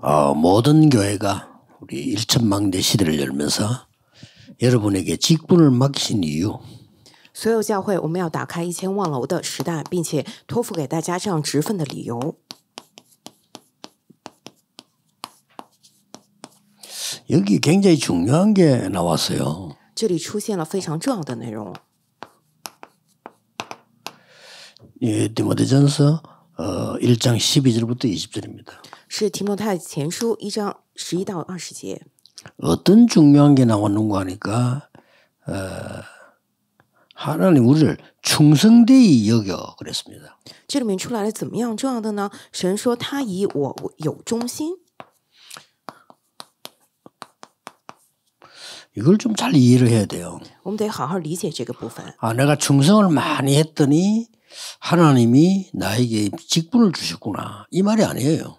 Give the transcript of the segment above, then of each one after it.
어, 모든 교회가 우리 일천망대 시대를 열면서 여러분에게 직분을 맡기신 이유. 所有教会我们要打开一千万楼的时代，并且托付给大家这样职分的理由。 여기 굉장히 중요한 게 나왔어요. 这里出现了非常重要的内容。 예, 디모데전서 어, 1장 12절부터 20절입니다. 是提摩太前书一章十一到二十节。 어떤 중요한 게나왔는거 하니까 어, 하나님 우리를 충성되이 여겨 그랬습니다. 这里面出来了怎么样重要的呢？神说他以我有忠心。 이걸 좀 잘 이해를 해야 돼요. 我们得好好理解这个部分. 아, 내가 충성을 많이 했더니 하나님이 나에게 직분을 주셨구나. 이 말이 아니에요.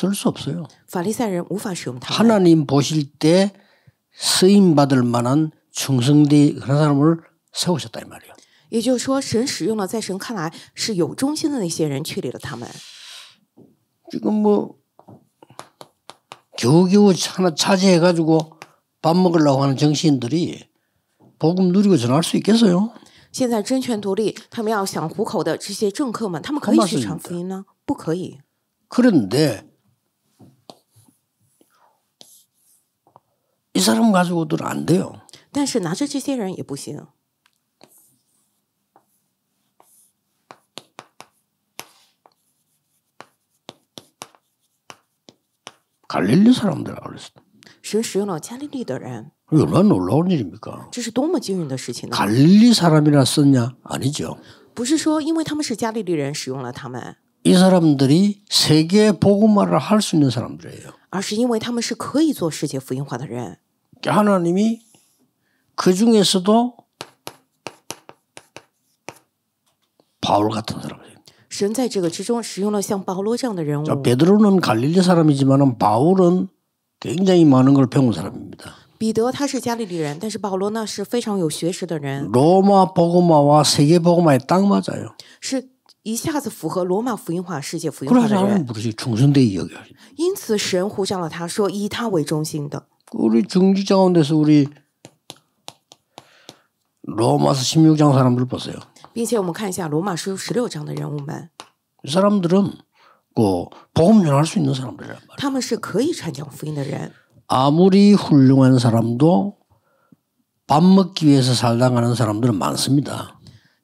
쓸수 없어요. 하나님 보실 때 쓰임 받을 만한 충성된 그런 사람을 세우셨다 이 말이에요. 也就是说，神使用了在神看来是有忠心的那些人，确立了他们。 지금 뭐겨우 하나 차지해가지고 밥 먹으려고 하는 정신들이 복음 누리고 전할 수 있겠어요? 现在真权独立，他们要想糊口的这些政客们，他们可以去传福音呢？不可以。 그런데 사람 가지고도 안 돼요. 但是拿着这些人也不行. 갈릴리 사람들그랬어神使用了加利利的人. 얼마나 놀라운 일입니까? 这是多么惊人的事情呢? 갈릴리 사람이라 썼냐? 아니죠. 不是说因为他们是加利利人使用了他们.이 사람들이 세계 복음화를 할 수 있는 사람들이에요. 而是因为他们是可以做世界福音化的人。 하나님이 그 중에서도 바울 같은 사람. 神在这个之中使用了像保罗这样的人物. 베드로는 갈릴리 사람이지만은 바울은 굉장히 많은 걸 배운 사람입니다. 彼得他是加利利人，但是保罗呢是非常有学识的人。 로마 복음화와 세계 복음화에 딱 맞아요. 是一下子符合罗马福音化、世界福音化的人。因此，神呼叫了他说：“以他为中心的。” 우리 중지자 가운데서 우리 로마서 16장 사람들 보세요. 사람들은 그 복음 전할 수 있는 사람들이란 말이에요. 아무리 훌륭한 사람도 밥 먹기 위해서 살다가는 사람들은 많습니다.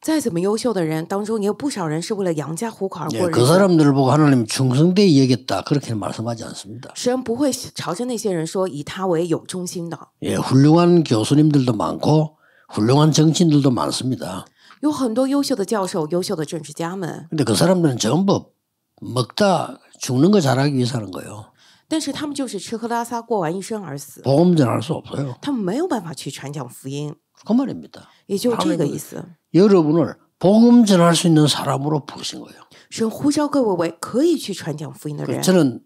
再怎么优秀的人当中，也有不少人是为了养家糊口而过日子。그 사람들을 보고 하나님 충성되 얘기했다 그렇게 말씀하지 않습니다. 神不会朝着那些人说以他为有中心的。 예, 훌륭한 교수님들도 많고 훌륭한 정치들도 많습니다. 有很多优秀的教授、优秀的政治家们， 근데 그 사람들은 전부 먹다 죽는 거 잘하기 위해서 하는 거예요. 但是他们就是吃喝拉撒过完一生而死。복음 전할 수 없어요. 他们没有办法去传讲福音，그 말입니다. 也就这个意思。 여러분을 복음 전할 수 있는 사람으로 부신 거예요. 神呼召各位为可以去传讲福音的人。 저는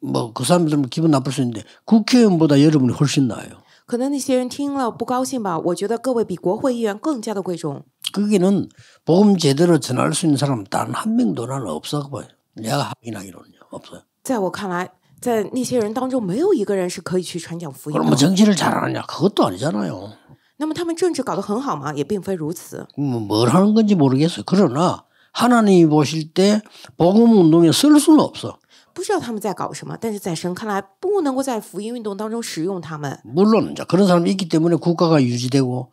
뭐 그사람들 기분 나쁠 수 있는데 국회의원보다 여러분이 훨씬 나아요. 可能那些人听了不高兴吧，我觉得各位比国会议员更加的贵重。 거기는 복음 제대로 전할 수 있는 사람 단 한 명도 나 없어 보여요. 내가 확인하기로는요. 없어요. 在我看来，在那些人当中，没有一个人是可以去传讲福音。뭐 的。 정치를 잘하느냐 그것도 아니잖아요. 那么他们政治搞得很好吗？也并非如此。 음, 뭘 하는 건지 모르겠어요. 그러나 하나님이 보실 때 복음 운동에 쓸 수는 없어. 不知道他们在搞什么，但是在神看来，不能够在福音运动当中使用他们。 물론 이제 그런 사람이 있기 때문에 국가가 유지되고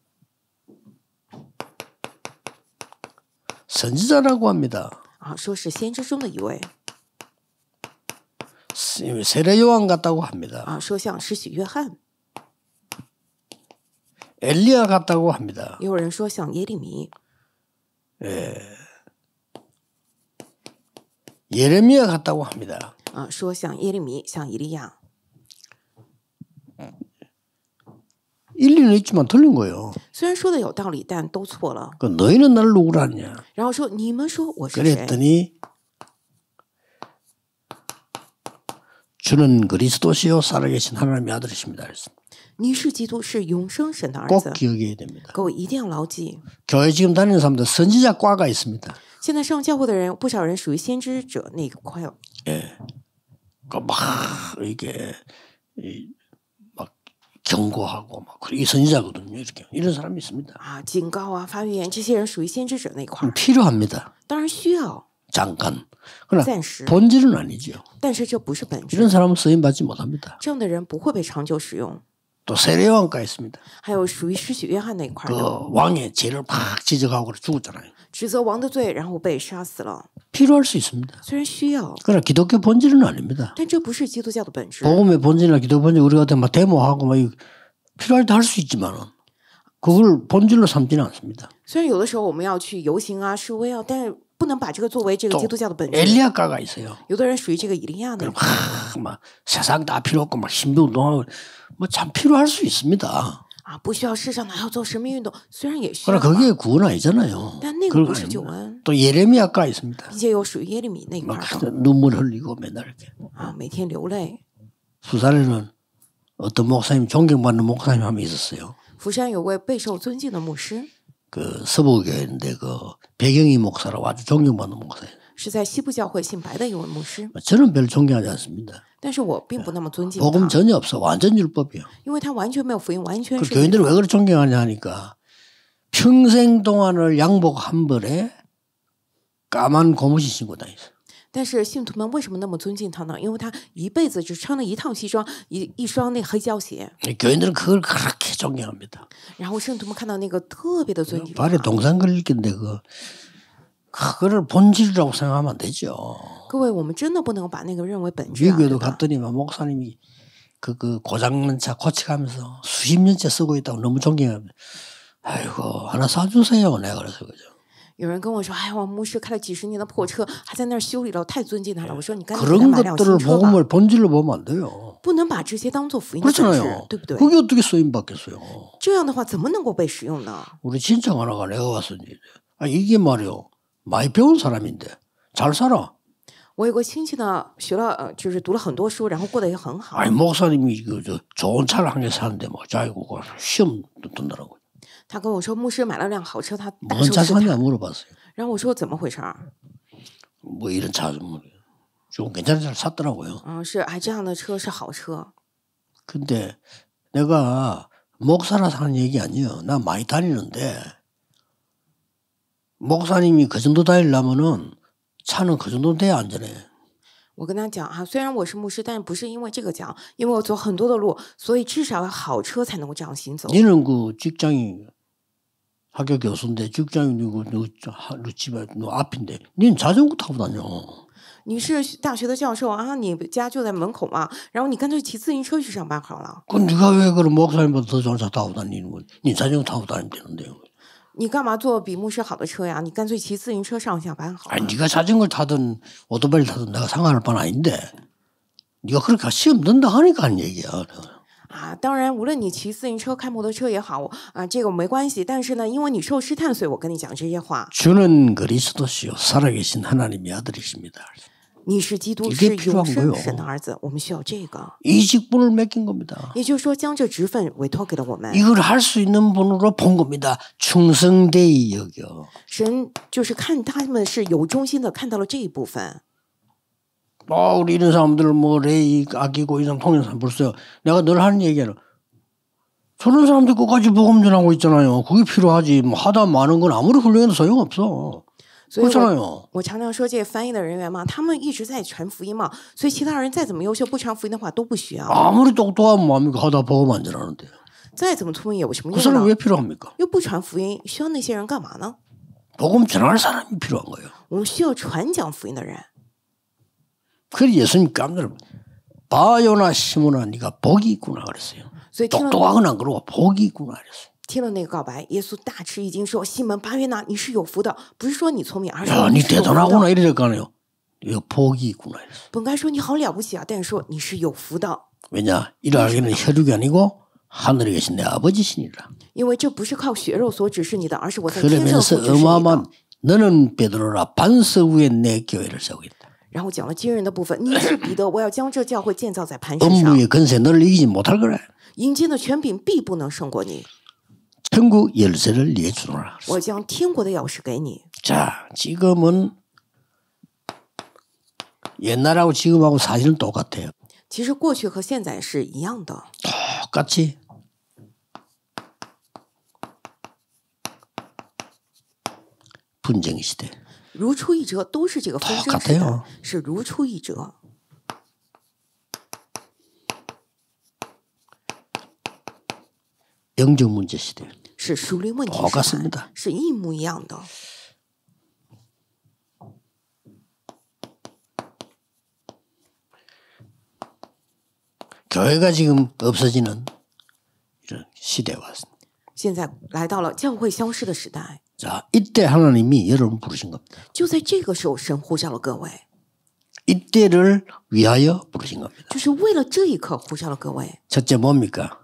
선지자라고 합니다. 啊，说是先知中的一位。 세례 요한 같다고 합니다. 啊，说像施洗约翰。 엘리야 같다고 합니다. 有人说像耶利米。 예. 예레미야 같다고 합니다. 啊，说像耶利米，像以利亚。 일리는 있지만 틀린 거예요. 虽然说的有道理，但都错了.그 너희는 나를 누구라냐? 然后说你们说我是 그랬더니 주는 그리스도시요 살아계신 하나님의 아들이십니다. 그是基督是永生神的儿子꼭 기억해야 됩니다. 各位一定要牢记. 교회 지금 다니는 사람들 선지자과가 있습니다. 现在上教会的人，不少人属于先知者那一块。 예, 그막 이게 이 경고하고 막 그래 이 선지자거든요. 이렇게 이런 사람이 있습니다. 아, 경고와 파유엔 这些人属于先知者那一块 음, 필요합니다. 当然需要. 잠깐. 그러나 본질은 아니죠. 但是这不是本质. 이런 사람은 쓰임 받지 못합니다. 这样的人不会被长久使用.또 세례왕과 있습니다. 还有属于施洗约翰那块的그 왕의 죄를 막 지적하고 죽었잖아요. 指责王的罪，然后被杀死了。 필요할 수 있습니다. 그러나 기독교 본질은 아닙니다. 복음의 본질이나 기독 본질 우리가 막 데모하고 막 필요할 때 할 수 있지만 그걸 본질로 삼지는 않습니다. 엘리야가가 있어요. 有的막 세상 다 필요 없고 막 힘도 운동하고 뭐참 필요할 수 있습니다. 啊不需要世上哪要做什么运动虽然也需 그러나 그게 구원 아니잖아요. 但또 예레미야가 있습니다. 并且有属于耶利米 눈물 흘리고 맨날 이렇게 啊，每天流泪。 수산에는 어떤 목사님 존경받는 목사님 한명 있었어요. 부산 有位备受尊敬的牧师그 서부교회인데 그 배경이 목사라고 아주 존경받는 목사예요. 是在西部教 저는 별 존경하지 않습니다. 但是我并不那么尊敬他복음전혀없어완전율법이야因为他完全没有福音完全是교인들왜그렇게존경하냐하니까평생동안을양복한벌에까만고무신신고다녔어但是信徒们为什么那么尊敬他呢因为他一辈子只穿了一套西装一一双那黑胶鞋교인들은그걸그렇게존경합니다然后圣徒们看到那个特别的尊敬발에동상걸릴긴데그 그거를 본질이라고 생각하면 되죠. 미국도갔더니 뭐 목사님이 그, 그 고장난 차 고치가면서 수십 년째 쓰고 있다고 너무 존경합니다. 아이고 하나 사주세요. 내가 그래서 그죠. 有人跟我说，哎，我牧师开了几十年的破车，还在那儿修理了，太尊敬他了。我说你干 뭐 그런 것들을 복음을 본질로 보면 안 돼요. 不能把这些当做福音，对不对？ 그게 어떻게 쓰임 받겠어요? 这样的话怎么能够被使用呢？ 우리 친척 하나가 내가 왔으니 아 이게 말이요. 많이 배운 사람인데 잘 살아. 我有个亲戚呢，学了就是读了很多书，然后过得也很好。 뭐 어, 아니 목사님이 그저 좋은 차를 한 개 사는데 뭐 자기고 그 시험 든다라고. 他跟我说，牧师买了辆好车，他大受 사냐 물어봤어요. 然后我说怎么回事뭐 이런 차좀 괜찮은 차를 샀더라고요. 어, 근데 내가 목사라서 는 얘기 아니요나 많이 다니는데 목사님이 그 정도 다니려면은 차는 그 정도 돼야 안전해. 我跟他讲啊虽然我是牧师但不是因为这个讲因为我走很多的路所以至少好车才能够这样行走 너는 그 직장이 학교 교수인데 직장이 누구 누 집에 누 앞인데, 너는 자전거 타고 다녀. 你是大学的教授啊，你家就在门口嘛，然后你干脆骑自行车去上班好了。그네가왜그럼목사님보다더잘타고다니는거니 자전거 타고 다니면 되는데요. 你干嘛坐比牧师好的车呀？你干脆骑自行车上下班好了。아 네가 자전거를 타든 오토바이를 타든 내가 상관할 바는 아닌데 네가 그렇게 시험 넣다 하니까 하는 얘기야. 啊，当然，无论你骑自行车、开摩托车也好，啊，这个没关系。但是呢，因为你受试探，所以我跟你讲这些话。 아, 주는 그리스도시요 살아계신 하나님의 아들이십니다. 你是基督，是永生神的儿子。我们需要这个。이 직분을 맡긴 겁니다. 也就是说，将这职分委托给了我们。 이걸 할수 있는 분으로 본 겁니다. 충성되이 여겨. 神就是看他们是有忠心的，看到了这一部分。 아, 우리 이런 사람들 뭐 레이 아끼고 이런 통일사 벌써 내가 늘 하는 얘기는 저런 사람들 끝까지 복음 전하고 있잖아요. 그게 필요하지. 뭐 하다 마는 건 아무리 훌륭해도 소용없어. 所以我我常常说，这些翻译的人员嘛，他们一直在传福音嘛，所以其他人再怎么优秀，不传福音的话都不需要。아무리똑똑한마음이하다보고만들었는데再怎么聪明也有什么用呢？又不传福音，需要那些人干嘛呢？복음전할사람이필요한거예요我们需要传讲福音的人。그래예수님깜짝바요나시므나네가복이있구나그랬어요所以听到똑똑하거나그러고복이있구나그랬어요 听了那个告白，耶稣大吃一惊，说：“西门巴约拿，你是有福的，不是说你聪明，而是……”啊，你得着哪过来？一直讲过来。本该说你好了不起啊，但是说你是有福的。왜냐이로하길혈육이아니고하늘에계신내아버지시니 라。 因为这不是靠血肉所指示你的，而是我在天上所指的。然后讲了惊人的部分：你是彼得，我要将这教会建造在磐石上。然后讲了惊人的部分：你是彼得，我要将这教会建造在磐石上。恩，没有跟随那里已经没他个人。引荐的权柄必不能胜过你。 천국 열쇠를 네게 주노라. 我将天国的钥匙给你. 자, 지금은 옛날하고 지금하고 사실은 똑같아요. 其实过去和现在是一样的. 똑같이. 분쟁 시대. 如出一辙，都是这个纷争时代，是如出一辙。 영적 문제 시대. 是属灵问题上是一模一样的。 교회가 지금 없어지는 이런 시대에 왔습니다. 现在来到了教会消失的时代. 자, 이때 하나님이 여러분 부르신 겁니다. 就在这个时候，神呼召了各位。 이때를 위하여 부르신 겁니다. 첫째 뭡니까?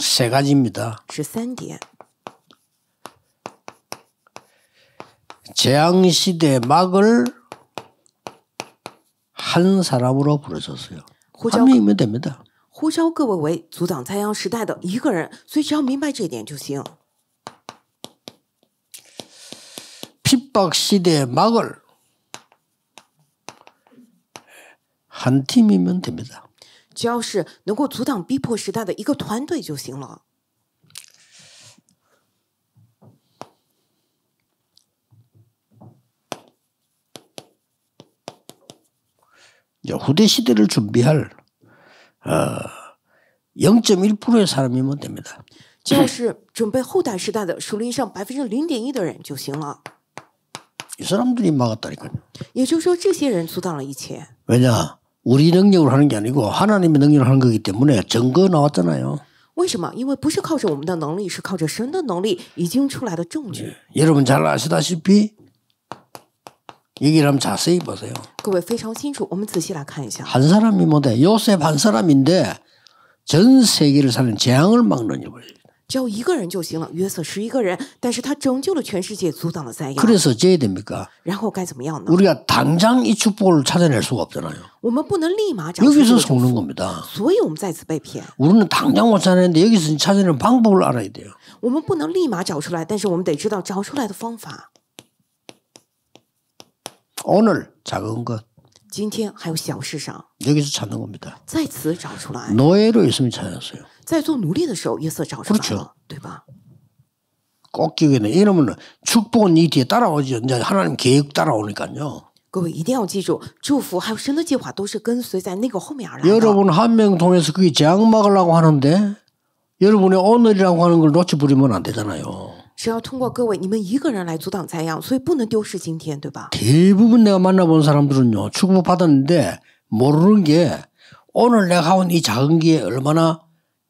세 가지입니다. 재앙 시대 막을 한 사람으로 부르셨어요. 한 명이면 됩니다. 呼召各位为阻挡灾殃时代的一个人所以只明白这点就行핍박시대 막을 한 팀이면 됩니다. 只要是能够阻挡逼迫时代的一个团队就行了。 후대 시대를 준비할 어, 0.1%의 사람이면 됩니다. 就是准备后代时代的属灵上百分之零点一的人就行了。이 사람들이 막았다니까요. 也就是说，这些人阻挡了一切。왜냐 우리 능력으로 하는 게 아니고 하나님의 능력으로 하는 거기 때문에 증거 나왔잖아요. 为什么？因为不是靠着我们的能力，是靠着神的能力已经出来的证据。 네, 여러분 잘 아시다시피 얘기를 자세히 보세요. 各位非常清楚，我们仔细来看一下。한 사람이 못해 요셉 한 사람인데 전 세계를 사는 재앙을 막는 일을. 只要一个人就行了。约瑟是一个人，但是他拯救了全世界，阻挡了灾殃。 그래서 어째야 됩니까? 然后该怎么样呢？ 우리가 당장 이 축복을 찾아낼 수가 없잖아요. 我们不能立马找出这 여기서 个祝 속는 福 겁니다. 所以我们再次被骗。 우리는 당장 못 찾는데 여기서 찾아내는 방법을 알아야 돼요. 我们不能立马找出来，但是我们得知道找出来的方法。 오늘 작은 것今天还有小事上， 여기서 찾는 겁니다. 在此找出来。 노예로 있으면 찾았어요. 在做努力的时候约瑟找上来了 그렇죠. 对吧？꼭 기억해내. 이러면 축복은 이 뒤에 따라오죠. 이제 하나님 계획 따라오니까요. 各位一定要记住祝福神的计划 여러분 한 명 통해서 그게 재앙 막으려고 하는데 여러분의 오늘이라고 하는 걸 놓쳐버리면 안 되잖아요. 所以不能丢失今天对吧 대부분 내가 만나본 사람들은요. 축복 받았는데 모르는 게 오늘 내가 온 이 작은 게 얼마나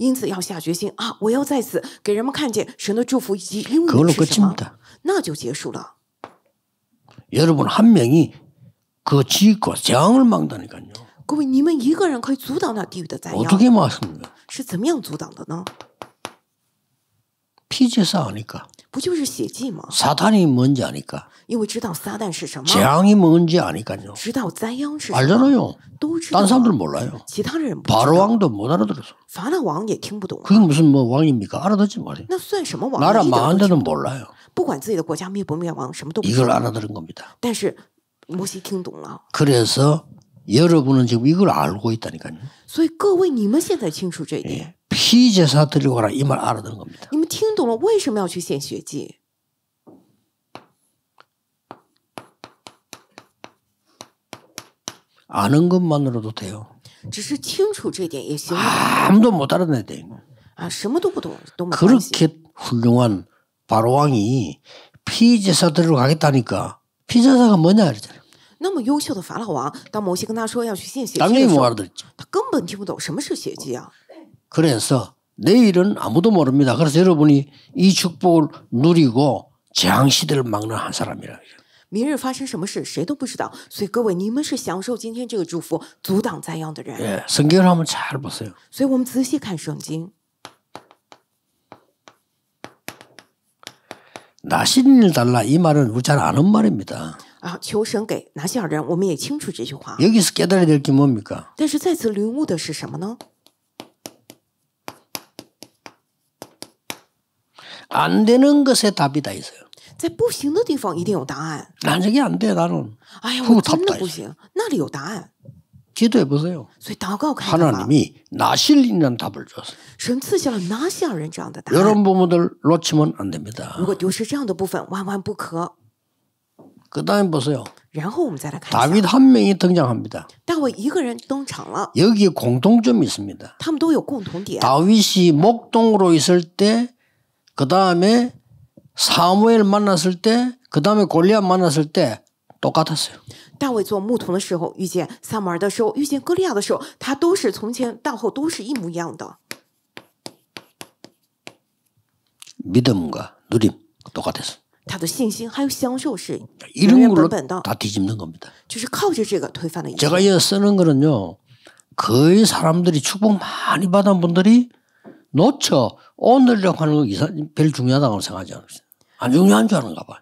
因此要下决心啊！我要在此给人们看见神的祝福以及应允是什么，那就结束了。 여러분 한 명이 그 지옥과 재앙을 막다니까요. 各位,你们一个人可以阻挡那地狱的灾殃. 어떻게 막습니까? 是怎么样阻挡的呢? 피제사 아니까. 사탄이 뭔지 아니까. 재앙이 뭔지 아니까요. 알잖아요. 都知딴 사람들은 몰라요. 바로 왕도 못 알아들었어. 그게 무슨 뭐 왕입니까? 알아듣지 말이에요. 나라 망한 데는 몰라요. 이걸 알아들은 겁니다. 그래서 여러분은 지금 이걸 알고 있다니까요. 所以各位你们现在清楚这一点， 피제사 드리고 가라 이 말알아듣는 겁니다. 你们听懂了为什么要去献血祭? 아는 것만으로도 돼요. 아무도 못 알아내 돼. 그렇게 훌륭한 바로 왕이 피제사 드리러 가겠다니까. 피제사가 뭐냐 그러잖아요. 那么优秀的法老王当 그래서 내일은 아무도 모릅니다. 그래서 여러분이 이 축복을 누리고 재앙 시대를 막는 한 사람이라. 明日发生什么事，谁都不知道。所以各位，你们是享受今天这个祝福，阻挡灾殃的人。 예, 성경을 한번 잘 보세요. 所以我们仔细看圣经， 나신을 달라 이 말은 우리 잘 아는 말입니다. 啊求神给拿西人我们也清楚这句话 여기서 깨달아야 될 게 뭡니까? 但是再次领悟的是什么呢？안 되는 것에 답이 다 있어요. 在不行的地方一定有答案。난 저게 안 돼, 나는. 哎呀真的不行那里有答案 기도해 보세요. 하나님이 나실이는 답을 줬어요. 神赐下 부분들 놓치면 안 됩니다. 그다음 보세요. 다윗 한 명이 등장합니다. 여기 공통점이 있습니다. 다윗이 목동으로 있을 때그 다음에 사무엘 만났을 때, 그 다음에 골리앗 만났을 때 똑같았어요. 大卫做牧童的时候遇见撒母耳的时候，遇见歌利亚的时候，他都是从前到后都是一模一样的。 믿음과 누림 똑같았어. 他的信心还有享受是 이런 걸로 다 뒤집는 겁니다. 就是靠着这个推翻了 제가 이 쓰는 거는요. 거의 사람들이 축복 많이 받은 분들이 놓쳐 오늘이라고 하는 거별 중요하다고 생각하지 않습니다. 안 중요한 줄 아는가 봐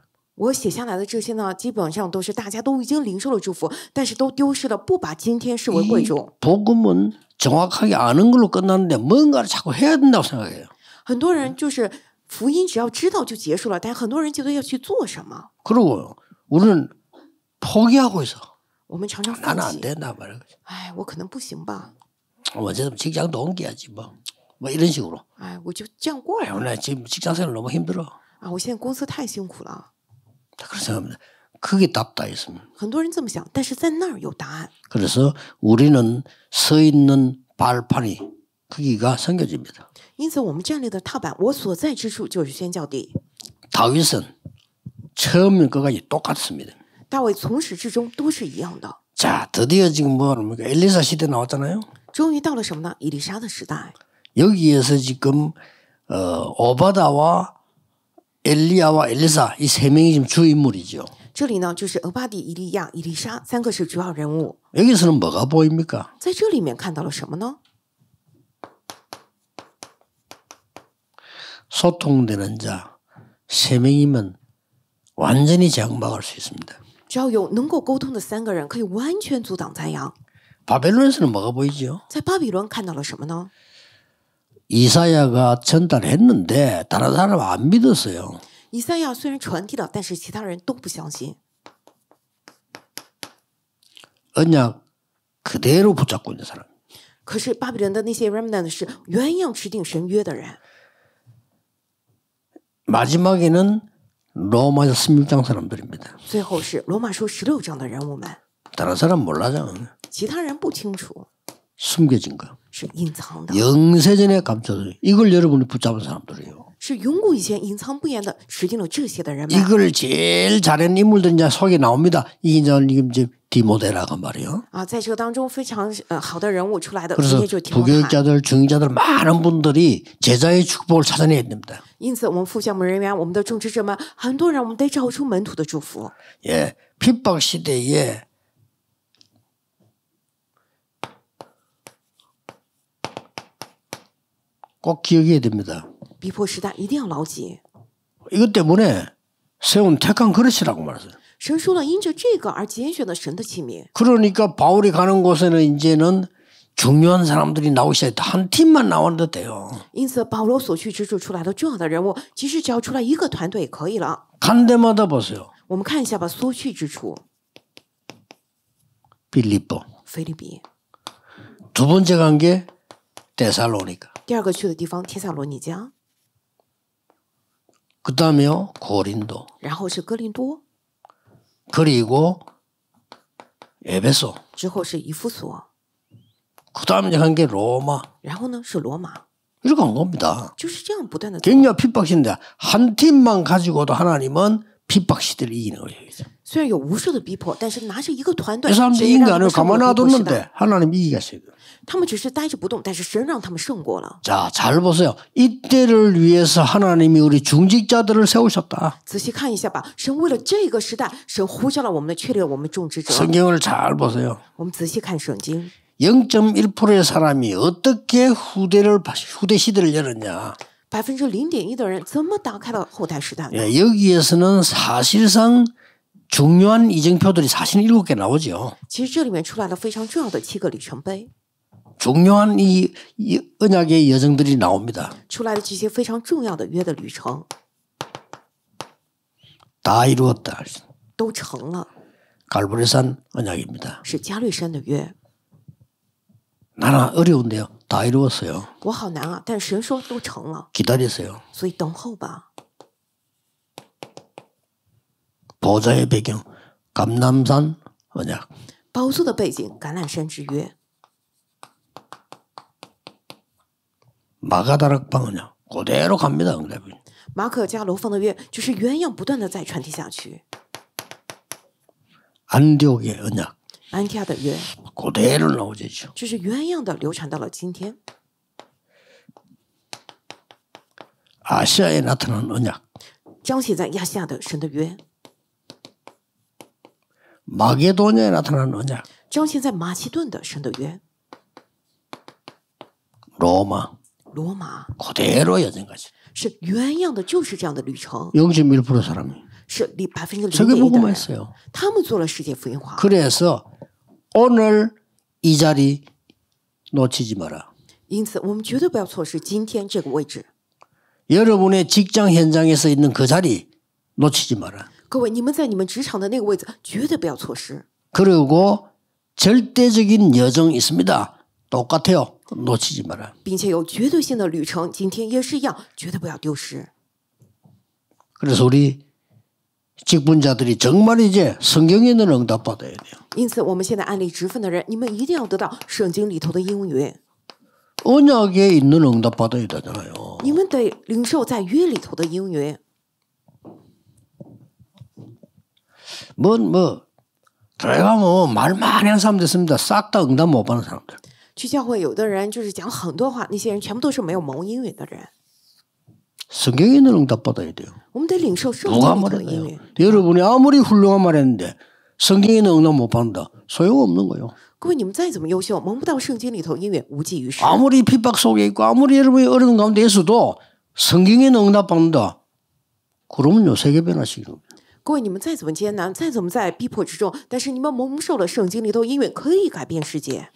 我写下来的这些呢，基本上都是大家都已经领受了祝福，但是都丢失了不把今天视为贵重。복음은정확하게아는걸로끝났는데뭔가를자꾸해야된다고생각해요很多人就是福音，只要知道就结束了，但很多人觉得要去做什么。그러고우리는포기하고있어我们常常放弃。나는안된다말이야哎，我可能不行吧。我这직장도옮겨야지 뭐。 뭐 이런 식으로. 아, 我就这样过了.원 뭐 지금 직장 생활 너무 힘들어. 아, 我现在公司太辛苦了. 뭐 그래서 그게 답다 있습니다. 很多人这么想,但是在那儿有答案. 그래서 우리는 서 있는 발판이 크기가 생겨집니다. 因此我们站立的踏板,我所在之处就是宣教地. 다윗은 처음 그까지 똑같습니다. 다윗 从始至终都是一样的. 자, 드디어 지금 뭐 엘리사 시대 나왔잖아요. 终于到了什么呢？伊丽莎的时代。 여기에서 지금 어, 오바다와 엘리야와 엘리사 이 세 명이 지금 주 인물이죠. 这里呢就是俄巴底、以利亚、以利沙三个是主要人物。 여기서는 뭐가 보입니까? 在这里面看到了什么呢？ 소통되는 자세 명이면 완전히 장막할 수 있습니다. 只要有能够沟通的三个人，可以完全阻挡灾殃。바벨론에서는 뭐가 보이죠? 在巴比伦看到了什么呢？ 이사야가 전달했는데 다른 사람 안 믿었어요. 이사야 虽然传递了，但是其他人都不相信。 언약 그대로 붙잡고 있는 사람. 可是巴比伦的那些人们呢，是原样持定神约的人。 마지막에는 로마서 16장 사람들입니다. 最后是罗马书16章的人物们。 다른 사람 몰라요. 其他人不清楚。 숨겨진 거요 영세전에 감춰져 이걸 여러분이 붙잡은 사람들이에요. 이걸 제일 잘하는 인물들 이제 속에 나옵니다. 이게 이제 디모데라고 말이요. 아, 在这个当中非常好的人物出来的 그래서 부교육자들, 중직자들 많은 분들이 제자의 축복을 찾아내야 됩니다. 因此我们副项目人员,我们的种植者们,很多人我们得找出门徒的祝福. 예, 핍박 시대에 꼭 기억해야 됩니다. 이것 때문에 세운 택한 그릇이라고 말했어요. 그러니까 바울이 가는 곳에는 이제는 중요한 사람들이 나오기 시작한 팀만 나와도 돼요. 간 데마다 보세요. 我们看두 번째 간게 데살로니가. 第二个去的地方帖撒罗尼迦。그 다음에 고린도. 然后是哥林多， 그리고 에베소. 之后是以弗所，그 다음 이제 게 로마. 然后呢是罗马， 이렇게 온 겁니다. 就是这样不断的。 굉장히 핍박시인데 한 팀만 가지고도 하나님은 핍박시대 이기는 거예요. 虽然有无数的逼迫，但是拿着一个团队，그 谁 사람들 让他们 인간을 胜过 가만 逼迫时 놔뒀는데 代？ 하나님이 이기셨어요. 他们只是呆着不动，但是神让他们胜过了。 자, 잘 보세요. 이때를 위해서 하나님이 우리 중직자들을 세우셨다. 仔细看一下吧，神为了这个时代，神呼叫了我们的，确立了我们种植者。 성경을 잘 보세요. 我们仔细看圣经， 0.1%의 사람이 어떻게 후대를 후대 시대를 열었냐? 百分之零点一的人怎么打开了后代时代呢？ 예, 여기에서는 사실상 중요한 이정표들이 47개 나오죠. 其实这里面出来了非常重要的七个里程碑. 중요한 이, 이 언약의 여정들이 나옵니다. 出来了这些非常重要的约的旅程.다 이루었다. 都成了. 갈보리산 언약입니다. 是加略山的约. 나라 어려운데요. 다 이루었어요. 我好难啊,但神说都成了. 기다리세요. 所以等候吧.保塞的背景，橄榄山恩约。保塞的背景，橄榄山之约。马加达洛克恩约，古대로갑니다우리马可加罗方的约，就是鸳鸯不断的在传递下去。安提奥克恩约。安提亚的约。古대로나오 죠。 就是鸳鸯的流传到了今天。亚细亚에나타난은 약。 彰显在亚细亚的神的约。 마게도냐에 나타난 언약. 彰显在马其顿的神的约， 로마 罗马 그대로 여전까지. 是原样的，就是这样的旅程，0.1% 사람이. 是离百分之零点一的人，他们做了世界福音化， 그래서 오늘 이 자리 놓치지 마라. 因此我们绝对不要错失今天这个位置。 여러분의 직장 현장에서 있는 그 자리 놓치지 마라. 各位，你们在你们职场的那个位置绝对不要错失。그리고절대적인여정있습니다똑같아요놓치지마라并且有绝对性的旅程，今天也是一样，绝对不要丢失。그래서우리직분자들이정말이제성경에응답받아야돼요因此，我们现在案例职分的人，你们一定要得到圣经里头的应允。언약에있는응답받아야되잖아요你们得领受在约里头的应允。 뭔뭐 들어가면 뭐 말 많이 하는 사람들 있습니다. 싹 다 응답 못 받는 사람들. 去教会，有的人就是讲很多话，那些人全部都是没有谋应允的人。 성경에 있는 응답 받아야 돼요. 누가 말했나요? 여러분이 아무리 훌륭한 말했는데 성경에 있는 응답 못 받는다. 소용없는 거예요. 아무리 핍박 속에 있고 아무리 여러분이 어려운 가운데 있어도 성경에 있는 응답 받는다. 그러면 요세계 변화시키는 各位你们再怎么艰难再怎么在逼迫之中但是你们蒙受了圣经里头永远可以改变世界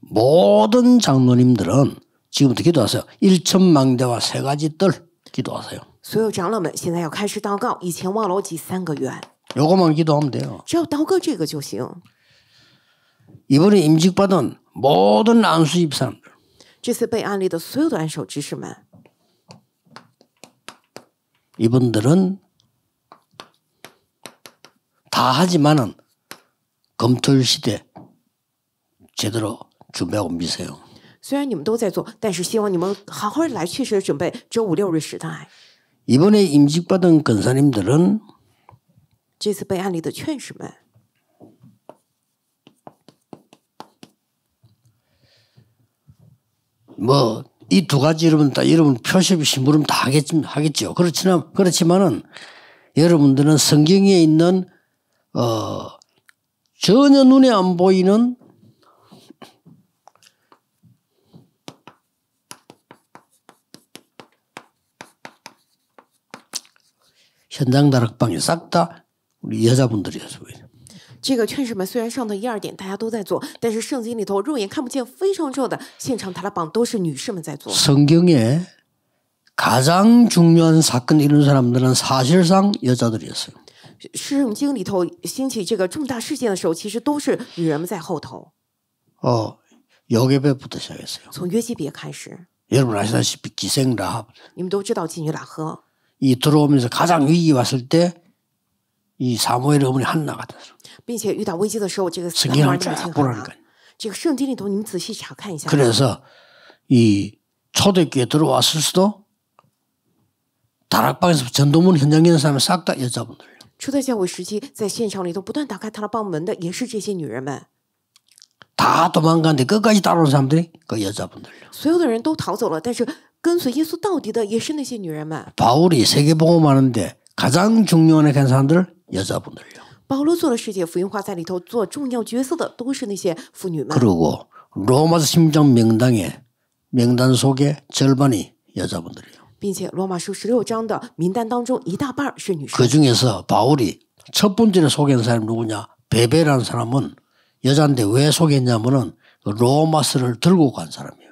모든 장로님들은 지금부터 기도하세요. 일천망대와 세 가지 뜰 기도하세요. 所有长老们现在要开始祷告，以前忘了记三个愿。 요거만 기도하면 돼요. 只要祷告这个就行。 이번에 임직받은 모든 안수입사람들. 这次被安利的所有的安守执事们。 이분들은 다 하지만은 검토 시대 제대로 준비하고 미세요. 虽然你们都在做，但是希望你们好好来确实准备这五六日时代。 이번에 임직받은 권사님들은 这次被案例的劝士们뭐 이두 가지 여러분 다 여러분 표시비 심부름 다 하겠지, 하겠죠. 그렇지만, 그렇지만은 여러분들은 성경에 있는, 어, 전혀 눈에 안 보이는 현장 다락방이 싹다 우리 여자분들이었어요. 这个劝士们虽然上头一二点大家都在做，但是圣经里头肉眼看不见、非常重要的现场塔拉榜都是女士们在做。 성경에 가장 중요한 사건이 일어난 사람들은 사실상 여자들이었어요. 圣经里头兴起这个重大事件的时候，其实都是女人们在后头。 어, 여기배부터 시작했어요. 从约基别开始， 여러분 아시다시피 기생라합 你们都知道妓女喇合，이 들어오면서 가장 위기 왔을 때이 사무엘 어머니 한나가 됐어. 并且遇到危机的时候，这个圣经上查不了这个圣经里头，你们仔细查看一下。 그래서 이 초대교회 들어왔을 수도 다락방에서 전도문 현장에 있는 사람 싹 다 여자분들. 初代教会时期，在现场里头不断打开他的帮门的也是这些女人们。다 도망갔는데 끝까지 따라온 사람들이 그 여자분들. 所有的人都逃走了，但是跟随耶稣到底的也是那些女人们。바울이 세계복음하는데 가장 중요한 한 사람들 여자분들요. 바울做了世界福音化在里头做重要角色的都是那些妇女们. 그리고 로마서 장 명단에 명단 속에 절반이 여자분들이요. 并且罗马书十六章的名单当中一大半是女生.그 중에서 바울이 첫 번째로 소개사람 누구냐? 베베라는 사람은 여자인데 왜소개냐면은 로마서를 들고 간사람이요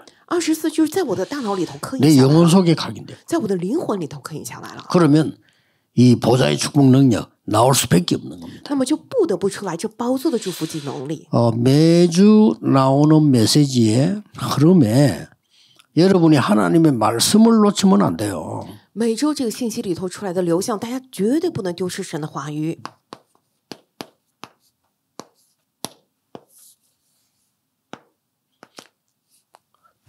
二十四就是在我的大脑里头刻印내 下来 영혼 了， 속에 각인돼. 在我的灵魂里头刻印下来了。 그러면 이 보좌의 축복 능력 나올 수밖에 없는 겁니다. 那么就不得不出来这包座的祝福技能力。 어, 매주 나오는 메시지의 흐름에 여러분이 하나님의 말씀을 놓치면 안 돼요. 每周这个信息里头出来的流向，大家绝对不能丢失神的话语。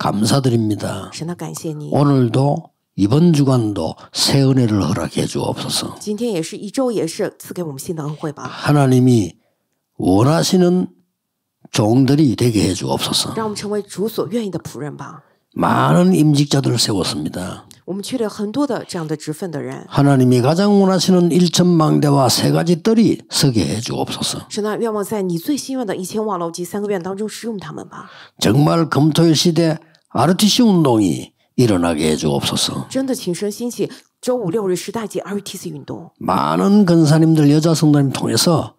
감사드립니다. 오늘도 이번 주간도 새 은혜를 허락해 주옵소서. 하나님이 원하시는 종들이 되게 해 주옵소서. 많은 임직자들을 세웠습니다. 하나님이 가장 원하시는 일천망대와 세 가지 뜰이 서게 해 주옵소서. 정말 금토일 시대 RTC 운동이 일어나게 해주옵소서. 真的请神兴起周五六日十大节RTC运动. 많은 근사님들 여자 성도님 통해서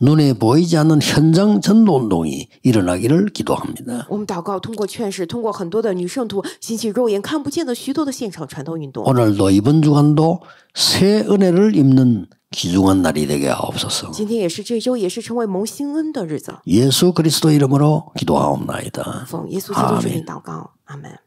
눈에 보이지 않는 현장 전도 운동이 일어나기를 기도합니다. 我们祷告通过劝示通过很多的女圣徒兴起肉眼看不见的许多的现场传道运动. 오늘도 이번 주간도 새 은혜를 입는 기중한 날이 되게 하옵소서. 今天也是这周也是成为蒙新恩的日子. 예수 그리스도 이름으로 기도하옵나이다. 아멘. Amen.